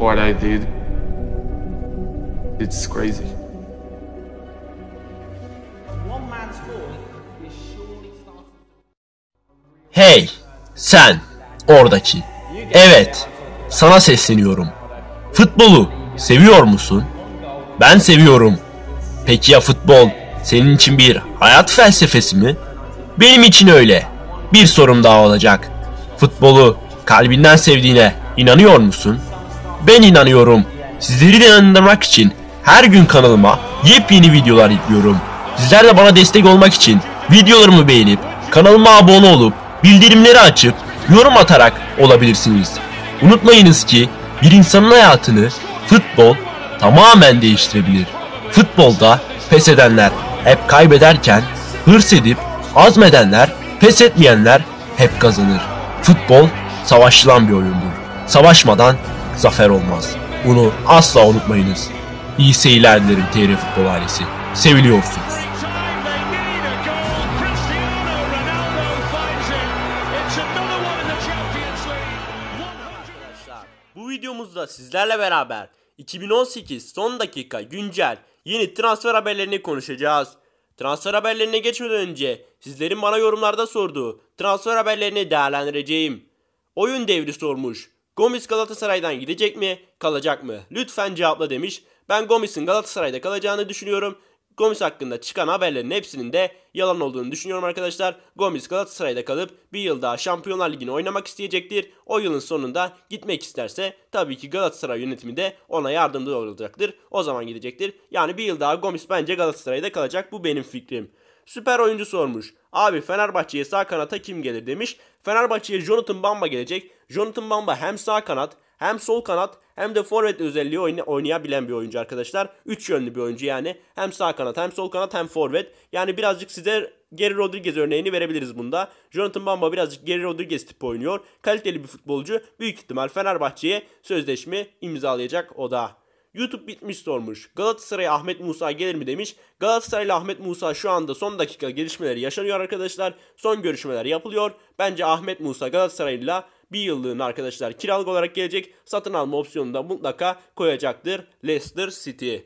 what I did. It's crazy. Hey, sen oradaki. Evet, sana sesleniyorum. Futbolu seviyor musun? Ben seviyorum. Peki ya futbol senin için bir hayat felsefesi mi? Benim için öyle. Bir sorum daha olacak. Futbolu kalbinden sevdiğine inanıyor musun?'' ben inanıyorum. Sizleri de inandırmak için her gün kanalıma yepyeni videolar yüklüyorum. Sizler de bana destek olmak için videolarımı beğenip kanalıma abone olup bildirimleri açıp yorum atarak olabilirsiniz. Unutmayınız ki bir insanın hayatını futbol tamamen değiştirebilir. Futbolda pes edenler hep kaybederken hırs edip azmedenler, pes etmeyenler hep kazanır. Futbol savaşılan bir oyundur. Savaşmadan zafer olmaz. Bunu asla unutmayınız. İyi seyirler dilerim TR Futbol ailesi. Seviliyorsunuz. Bu videomuzda sizlerle beraber 2018 son dakika güncel yeni transfer haberlerini konuşacağız. Transfer haberlerine geçmeden önce sizlerin bana yorumlarda sorduğu transfer haberlerini değerlendireceğim. Oyun devri sormuş. Gomis Galatasaray'dan gidecek mi, kalacak mı? Lütfen cevapla demiş. Ben Gomis'in Galatasaray'da kalacağını düşünüyorum. Gomis hakkında çıkan haberlerin hepsinin de yalan olduğunu düşünüyorum arkadaşlar. Gomis Galatasaray'da kalıp bir yıl daha Şampiyonlar Ligi'ni oynamak isteyecektir. O yılın sonunda gitmek isterse tabii ki Galatasaray yönetimi de ona yardımcı olacaktır. O zaman gidecektir. Yani bir yıl daha Gomis bence Galatasaray'da kalacak. Bu benim fikrim süper oyuncu sormuş. Abi Fenerbahçe'ye sağ kanata kim gelir demiş. Fenerbahçe'ye Jonathan Bamba gelecek. Jonathan Bamba hem sağ kanat hem sol kanat hem de forvet özelliği oyna oynayabilen bir oyuncu arkadaşlar. Üç yönlü bir oyuncu yani. Hem sağ kanat hem sol kanat hem forvet. Yani birazcık size Geri Rodriguez örneğini verebiliriz bunda. Jonathan Bamba birazcık Geri Rodriguez tipi oynuyor. Kaliteli bir futbolcu. Büyük ihtimal Fenerbahçe'ye sözleşme imzalayacak o da. YouTube bitmiş sormuş. Galatasaray'a Ahmet Musa gelir mi demiş. Galatasaray'la Ahmet Musa şu anda son dakika gelişmeleri yaşanıyor arkadaşlar. Son görüşmeler yapılıyor. Bence Ahmet Musa Galatasaray'la bir yıllığına arkadaşlar kiralık olarak gelecek. Satın alma opsiyonunu da mutlaka koyacaktır Leicester City.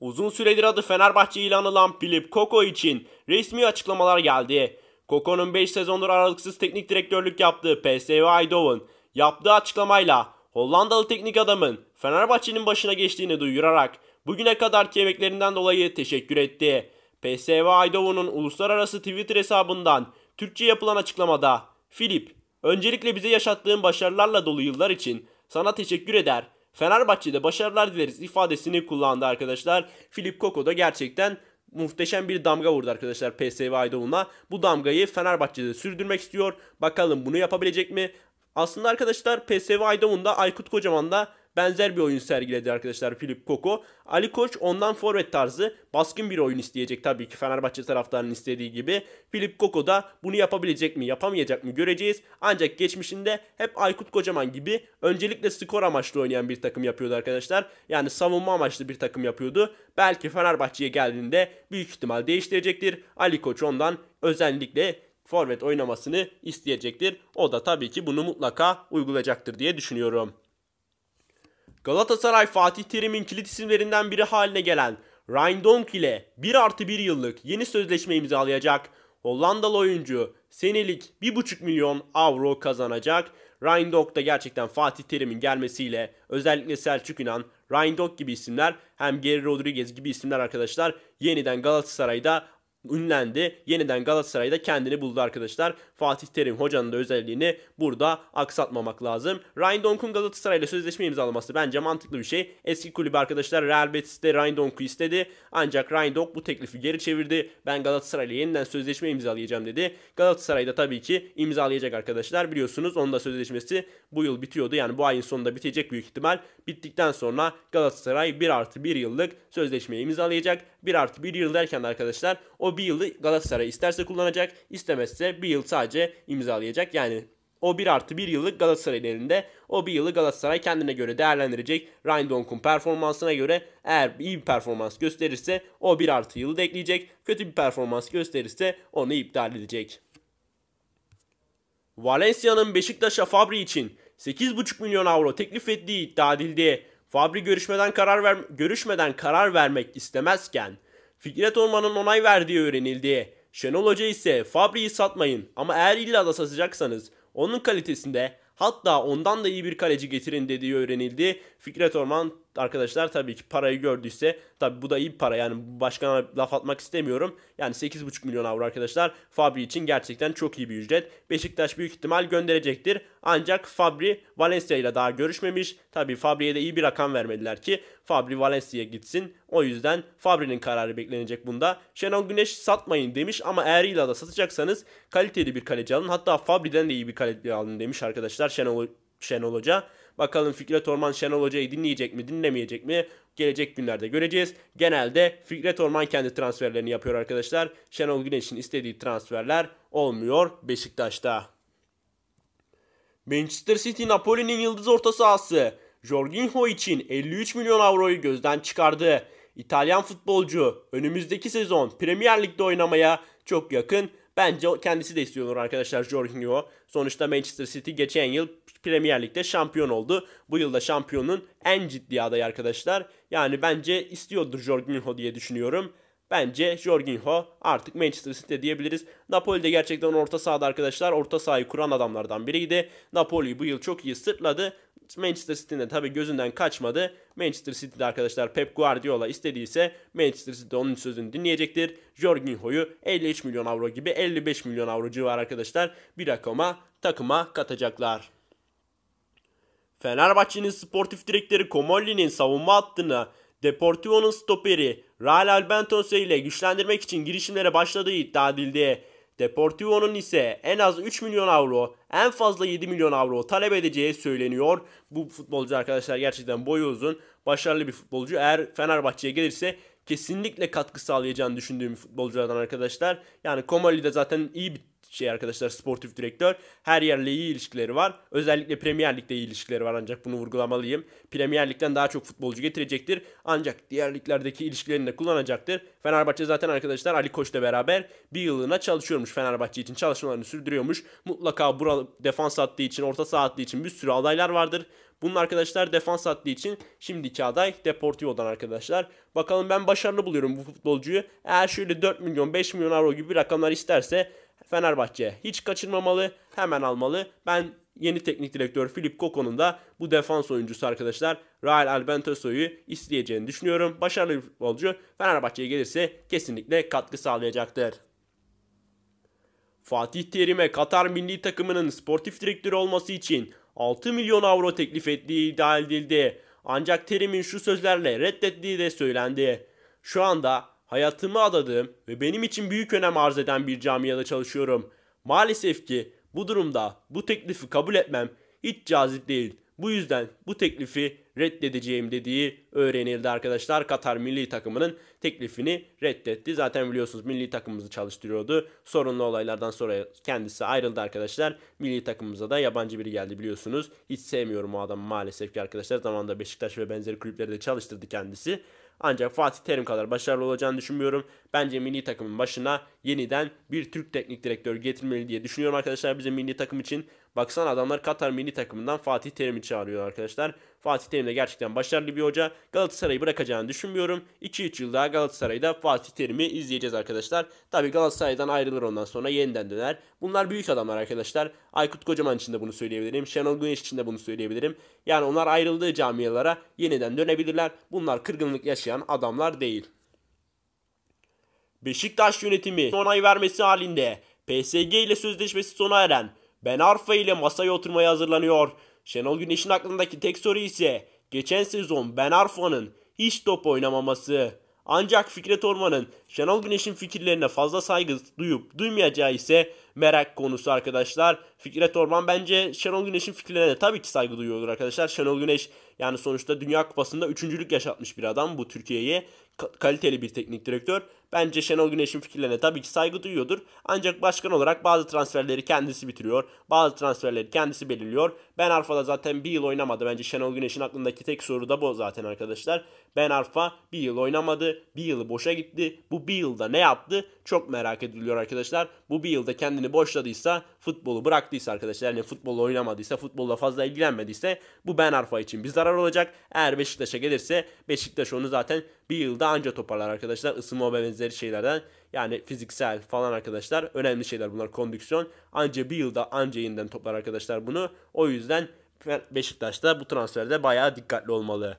Uzun süredir adı Fenerbahçe ilanılan Philip Koko için resmi açıklamalar geldi. Koko'nun 5 sezondur aralıksız teknik direktörlük yaptığı PSV Eindhoven yaptığı açıklamayla Hollandalı teknik adamın Fenerbahçe'nin başına geçtiğini duyurarak bugüne kadarki emeklerinden dolayı teşekkür etti. PSV Eindhoven'un uluslararası Twitter hesabından Türkçe yapılan açıklamada Filip, öncelikle bize yaşattığın başarılarla dolu yıllar için sana teşekkür eder. Fenerbahçe'de başarılar dileriz ifadesini kullandı arkadaşlar. Filip Koko da gerçekten muhteşem bir damga vurdu arkadaşlar PSV Eindhoven'a. Bu damgayı Fenerbahçe'de sürdürmek istiyor. Bakalım bunu yapabilecek mi? Aslında arkadaşlar PSV Eindhoven'da Aykut Kocaman da benzer bir oyun sergiledi arkadaşlar Filip Koko. Ali Koç ondan forvet tarzı baskın bir oyun isteyecek tabii ki Fenerbahçe taraftarının istediği gibi. Filip Koko da bunu yapabilecek mi yapamayacak mı göreceğiz. Ancak geçmişinde hep Aykut Kocaman gibi öncelikle skor amaçlı oynayan bir takım yapıyordu arkadaşlar. Yani savunma amaçlı bir takım yapıyordu. Belki Fenerbahçe'ye geldiğinde büyük ihtimal değiştirecektir. Ali Koç ondan özellikle forvet oynamasını isteyecektir. O da tabii ki bunu mutlaka uygulayacaktır diye düşünüyorum. Galatasaray Fatih Terim'in kilit isimlerinden biri haline gelen Ryan Donk ile 1 artı 1 yıllık yeni sözleşme imzalayacak. Hollandalı oyuncu senelik 1,5 milyon avro kazanacak. Ryan Donk da gerçekten Fatih Terim'in gelmesiyle özellikle Selçuk İnan, Ryan Donk gibi isimler hem Geri Rodriguez gibi isimler arkadaşlar yeniden Galatasaray'da ünlendi. Yeniden Galatasaray'da kendini buldu arkadaşlar. Fatih Terim hocanın da özelliğini burada aksatmamak lazım. Ryan Donk'un Galatasaray'la sözleşme imzalaması bence mantıklı bir şey. Eski kulüp arkadaşlar Real Betis'te Ryan Donk'u istedi. Ancak Ryan Donk bu teklifi geri çevirdi. Ben Galatasaray'la yeniden sözleşme imzalayacağım dedi. Galatasaray'da tabii ki imzalayacak arkadaşlar. Biliyorsunuz onun da sözleşmesi bu yıl bitiyordu. Yani bu ayın sonunda bitecek büyük ihtimal. Bittikten sonra Galatasaray 1 artı 1 yıllık sözleşmeyi imzalayacak. 1 artı 1 yıl derken arkadaşlar o bir yılı Galatasaray isterse kullanacak, istemezse bir yıl sadece imzalayacak. Yani o 1 artı 1 yıllık Galatasaray'ın elinde. O 1 yılı Galatasaray kendine göre değerlendirecek. Ryan Donk'un performansına göre eğer iyi bir performans gösterirse o 1 artı yılı da ekleyecek. Kötü bir performans gösterirse onu iptal edecek. Valencia'nın Beşiktaş'a Fabri için 8,5 milyon avro teklif ettiği iddia edildi. Fabri görüşmeden karar ver görüşmeden karar vermek istemezken Fikret Orman'ın onay verdiği öğrenildi. Şenol Hoca ise Fabri'yi satmayın ama eğer illa da satacaksanız onun kalitesinde hatta ondan da iyi bir kaleci getirin dediği öğrenildi. Fikret Orman arkadaşlar tabii ki parayı gördüyse tabii bu da iyi bir para yani başkana laf atmak istemiyorum. Yani 8,5 milyon avro arkadaşlar Fabri için gerçekten çok iyi bir ücret. Beşiktaş büyük ihtimal gönderecektir. Ancak Fabri Valencia ile daha görüşmemiş. Tabii Fabri'ye de iyi bir rakam vermediler ki Fabri Valencia'ya gitsin. O yüzden Fabri'nin kararı beklenecek bunda. Şenol Güneş satmayın demiş ama eğer ile da satacaksanız kaliteli bir kaleci alın. Hatta Fabri'den de iyi bir kaleci alın demiş arkadaşlar Şenol Şenol Hoca. Bakalım Fikret Orman Şenol Hoca'yı dinleyecek mi dinlemeyecek mi gelecek günlerde göreceğiz. Genelde Fikret Orman kendi transferlerini yapıyor arkadaşlar. Şenol Güneş'in istediği transferler olmuyor Beşiktaş'ta. Manchester City Napoli'nin yıldız orta sahası Jorginho için 53 milyon avroyu gözden çıkardı. İtalyan futbolcu önümüzdeki sezon Premier Lig'de oynamaya çok yakın Bence kendisi de istiyordur arkadaşlar Jorginho. Sonuçta Manchester City geçen yıl Premier Lig'de şampiyon oldu. Bu yılda şampiyonun en ciddi adayı arkadaşlar. Yani bence istiyordur Jorginho diye düşünüyorum. Bence Jorginho artık Manchester City'de diyebiliriz. Napoli'de gerçekten orta sahada arkadaşlar orta sahayı kuran adamlardan biriydi. Napoli bu yıl çok iyi sırtladı. Manchester City'nin de tabii gözünden kaçmadı. Manchester City'de arkadaşlar Pep Guardiola istediyse Manchester City onun sözünü dinleyecektir. Jorginho'yu 53 milyon avro gibi 55 milyon avro civarı arkadaşlar bir rakama takıma katacaklar. Fenerbahçe'nin sportif direktörü Komolli'nin savunma hattına Deportivo'nun stoperi Raul Albentoso ile güçlendirmek için girişimlere başladığı iddia edildi. Deportivo'nun ise en az 3 milyon avro, en fazla 7 milyon avro talep edeceği söyleniyor. Bu futbolcu arkadaşlar gerçekten boyu uzun, başarılı bir futbolcu. Eğer Fenerbahçe'ye gelirse kesinlikle katkı sağlayacağını düşündüğüm futbolculardan arkadaşlar. Yani Komali de zaten iyi bir şey arkadaşlar sportif direktör. Her yerle iyi ilişkileri var. Özellikle Premier Lig'de iyi ilişkileri var ancak bunu vurgulamalıyım. Premier Lig'den daha çok futbolcu getirecektir. Ancak diğer liglerdeki ilişkilerini de kullanacaktır. Fenerbahçe zaten arkadaşlar Ali Koç'la beraber bir yılına çalışıyormuş Fenerbahçe için. Çalışmalarını sürdürüyormuş. Mutlaka buralı defans attığı için, orta saha attığı için bir sürü adaylar vardır. Bunun arkadaşlar defans attığı için şimdiki aday Deportivo'dan arkadaşlar. Bakalım ben başarılı buluyorum bu futbolcuyu. Eğer şöyle 4 milyon 5 milyon avro gibi rakamlar isterse Fenerbahçe hiç kaçırmamalı, hemen almalı. Ben yeni teknik direktör Filip Koko'nun da bu defans oyuncusu arkadaşlar Rael Albentoso'yu isteyeceğini düşünüyorum. Başarılı bir futbolcu Fenerbahçe'ye gelirse kesinlikle katkı sağlayacaktır. Fatih Terim'e Katar milli takımının sportif direktörü olması için 6 milyon avro teklif ettiği iddia edildi. Ancak Terim'in şu sözlerle reddettiği de söylendi. Şu anda hayatımı adadığım ve benim için büyük önem arz eden bir camiada çalışıyorum. Maalesef ki bu durumda bu teklifi kabul etmem hiç cazip değil. Bu yüzden bu teklifi reddedeceğim dediği öğrenildi arkadaşlar. Katar milli takımının teklifini reddetti. Zaten biliyorsunuz milli takımımızı çalıştırıyordu. Sorunlu olaylardan sonra kendisi ayrıldı arkadaşlar. Milli takımımıza da yabancı biri geldi biliyorsunuz. Hiç sevmiyorum o adamı maalesef ki arkadaşlar. Zamanında Beşiktaş ve benzeri kulüplerde çalıştırdı kendisi. Ancak Fatih Terim kadar başarılı olacağını düşünmüyorum. Bence milli takımın başına yeniden bir Türk teknik direktör getirilmeli diye düşünüyorum arkadaşlar bizim milli takım için. Baksana adamlar Katar milli takımından Fatih Terim'i çağırıyor arkadaşlar. Fatih Terim de gerçekten başarılı bir hoca. Galatasaray'ı bırakacağını düşünmüyorum. 2-3 yıl daha Galatasaray'da Fatih Terim'i izleyeceğiz arkadaşlar. Tabi Galatasaray'dan ayrılır ondan sonra yeniden döner. Bunlar büyük adamlar arkadaşlar. Aykut Kocaman için de bunu söyleyebilirim. Şenol Güneş için de bunu söyleyebilirim. Yani onlar ayrıldığı camialara yeniden dönebilirler. Bunlar kırgınlık yaşayan adamlar değil. Beşiktaş yönetimi onay vermesi halinde PSG ile sözleşmesi sona eren ben Arfa ile masaya oturmaya hazırlanıyor. Şenol Güneş'in aklındaki tek soru ise geçen sezon Ben Arfa'nın hiç top oynamaması. Ancak Fikret Orman'ın Şenol Güneş'in fikirlerine fazla saygı duyup duymayacağı ise merak konusu arkadaşlar. Fikret Orman bence Şenol Güneş'in fikirlerine tabii ki saygı duyuyordur arkadaşlar. Şenol Güneş yani sonuçta Dünya Kupası'nda üçüncülük yaşatmış bir adam bu Türkiye'ye. Kaliteli bir teknik direktör. Bence Şenol Güneş'in fikirlerine tabii ki saygı duyuyordur. Ancak başkan olarak bazı transferleri kendisi bitiriyor. Bazı transferleri kendisi belirliyor. Ben Arfa'da zaten bir yıl oynamadı. Bence Şenol Güneş'in aklındaki tek soru da bu zaten arkadaşlar. Ben Arfa bir yıl oynamadı. Bir yılı boşa gitti. Bu bir yılda ne yaptı? Çok merak ediliyor arkadaşlar. Bu bir yılda kendini boşladıysa, futbolu bıraktıysa arkadaşlar. Yani futbolla oynamadıysa, futbolla fazla ilgilenmediyse bu Ben Arfa için bir zarar olacak. Eğer Beşiktaş'a gelirse Beşiktaş onu zaten bir yılda anca toparlar arkadaşlar. Isınma benzeri benzeri şeylerden yani fiziksel falan arkadaşlar önemli şeyler bunlar kondüksiyon. Anca bir yılda anca yeniden toplar arkadaşlar bunu. O yüzden Beşiktaş'ta bu transferde bayağı dikkatli olmalı.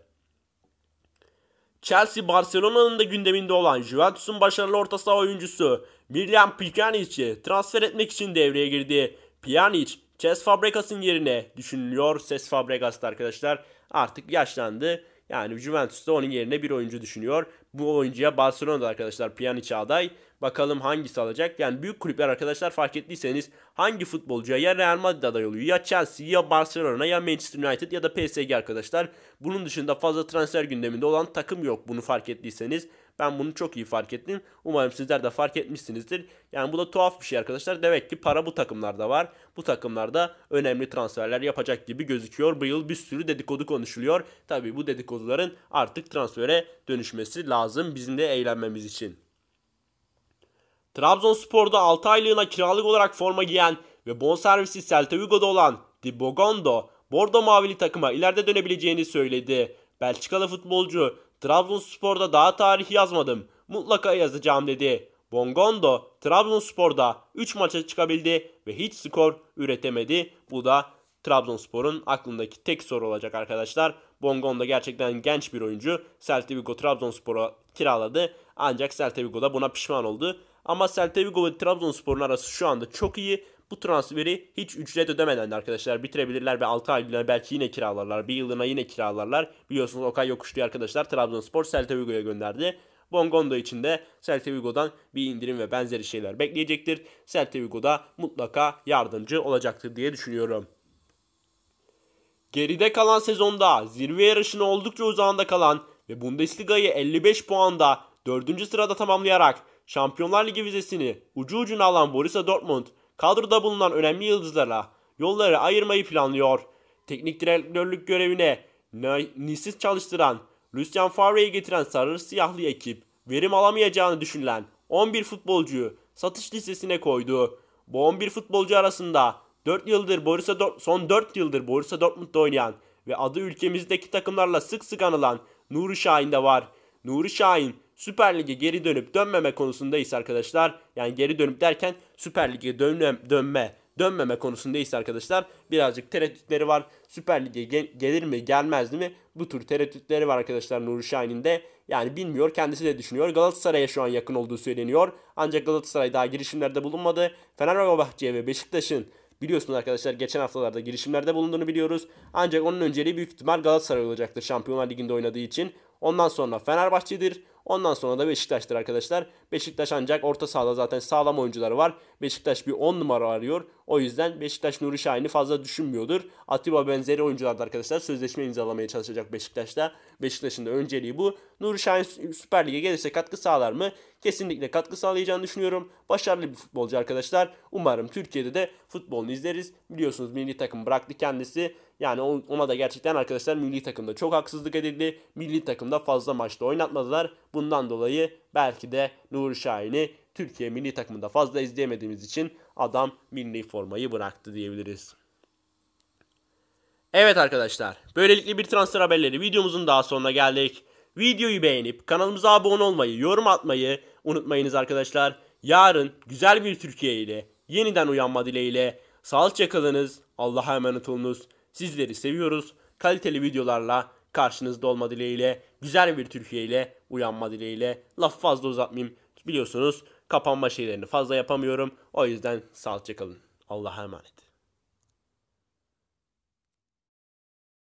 Chelsea Barcelona'nın da gündeminde olan Juventus'un başarılı orta saha oyuncusu Mirjam Pjanic'i transfer etmek için devreye girdi. Pjanic, Cesc Fabregas'ın yerine düşünülüyor. Cesc Fabregas da arkadaşlar artık yaşlandı. Yani Juventus'ta onun yerine bir oyuncu düşünüyor. Bu oyuncuya Barcelona'da arkadaşlar Pjanic aday. Bakalım hangisi alacak? Yani büyük kulüpler arkadaşlar fark ettiyseniz hangi futbolcuya ya Real Madrid aday oluyor ya Chelsea ya Barcelona ya Manchester United ya da PSG arkadaşlar. Bunun dışında fazla transfer gündeminde olan takım yok bunu fark ettiyseniz. Ben bunu çok iyi fark ettim. Umarım sizler de fark etmişsinizdir. Yani bu da tuhaf bir şey arkadaşlar. Demek ki para bu takımlarda var. Bu takımlarda önemli transferler yapacak gibi gözüküyor. Bu yıl bir sürü dedikodu konuşuluyor. Tabi bu dedikoduların artık transfere dönüşmesi lazım bizim de eğlenmemiz için. Trabzonspor'da 6 aylığına kiralık olarak forma giyen ve bonservisi Celta Vigo'da olan Di Bogondo, Bordo Mavili takıma ileride dönebileceğini söyledi. Belçikalı futbolcu Trabzonspor'da daha tarihi yazmadım. Mutlaka yazacağım dedi. Bongondo Trabzonspor'da 3 maça çıkabildi ve hiç skor üretemedi. Bu da Trabzonspor'un aklındaki tek soru olacak arkadaşlar. Bongondo gerçekten genç bir oyuncu. Celta Vigo Trabzonspor'a kiraladı. Ancak Celta Vigo da buna pişman oldu. Ama Celta Vigo ve Trabzonspor'un arası şu anda çok iyi. Bu transferi hiç ücret ödemeden de arkadaşlar bitirebilirler ve 6 aylığına belki yine kiralarlar. Bir yılına yine kiralarlar. Biliyorsunuz Okay Yokuşlu'yu arkadaşlar Trabzonspor Celta Vigo'ya gönderdi. Bongondo için de Celta Vigo'dan bir indirim ve benzeri şeyler bekleyecektir. Celta Vigo'da mutlaka yardımcı olacaktır diye düşünüyorum. Geride kalan sezonda zirve yarışını oldukça uzağında kalan ve Bundesliga'yı 55 puanda 4. sırada tamamlayarak Şampiyonlar Ligi vizesini ucu ucuna alan Borussia Dortmund kadroda bulunan önemli yıldızlara yolları ayırmayı planlıyor. Teknik direktörlük görevine nisiz çalıştıran Lucien Favre'yi getiren sarı siyahlı ekip verim alamayacağını düşünülen 11 futbolcuyu satış listesine koydu. Bu 11 futbolcu arasında 4 yıldır Borussia Dort son 4 yıldır Borussia Dortmund'da oynayan ve adı ülkemizdeki takımlarla sık sık anılan Nuri Şahin de var. Nuri Şahin Süper Lig'e geri dönüp dönmeme konusundayız arkadaşlar. Yani geri dönüp derken Süper Lig'e dönme, dönme dönmeme konusundayız arkadaşlar. Birazcık tereddütleri var. Süper Lig'e gel gelir mi gelmez mi? Bu tür tereddütleri var arkadaşlar Nuri Şahin'in de. Yani bilmiyor kendisi de düşünüyor. Galatasaray'a şu an yakın olduğu söyleniyor. Ancak Galatasaray daha girişimlerde bulunmadı. Fenerbahçe ve Beşiktaş'ın biliyorsunuz arkadaşlar geçen haftalarda girişimlerde bulunduğunu biliyoruz. Ancak onun önceliği büyük ihtimal Galatasaray olacaktır Şampiyonlar Ligi'nde oynadığı için. Ondan sonra Fenerbahçe'dir. Ondan sonra da Beşiktaş'tır arkadaşlar. Beşiktaş ancak orta sahada zaten sağlam oyuncuları var. Beşiktaş bir 10 numara arıyor. O yüzden Beşiktaş Nuri Şahin'i fazla düşünmüyordur. Atiba benzeri oyuncular da arkadaşlar sözleşme imzalamaya çalışacak Beşiktaş'ta. Beşiktaş'ın da önceliği bu. Nuri Şahin Süper Lig'e gelirse katkı sağlar mı? kesinlikle katkı sağlayacağını düşünüyorum. Başarılı bir futbolcu arkadaşlar. Umarım Türkiye'de de futbolunu izleriz. Biliyorsunuz milli takım bıraktı kendisi. Yani ona da gerçekten arkadaşlar milli takımda çok haksızlık edildi. Milli takımda fazla maçta oynatmadılar. Bundan dolayı belki de Nur Şahin'i Türkiye milli takımında fazla izleyemediğimiz için adam milli formayı bıraktı diyebiliriz. Evet arkadaşlar böylelikle bir transfer haberleri videomuzun daha sonuna geldik. Videoyu beğenip kanalımıza abone olmayı, yorum atmayı unutmayınız arkadaşlar. Yarın güzel bir Türkiye ile yeniden uyanma dileğiyle sağlıkça kalınız. Allah'a emanet olunuz. Sizleri seviyoruz. Kaliteli videolarla karşınızda olma dileğiyle, güzel bir Türkiye ile uyanma dileğiyle. Laf fazla uzatmayayım. Biliyorsunuz kapanma şeylerini fazla yapamıyorum. O yüzden sağlıkça kalın. Allah'a emanet.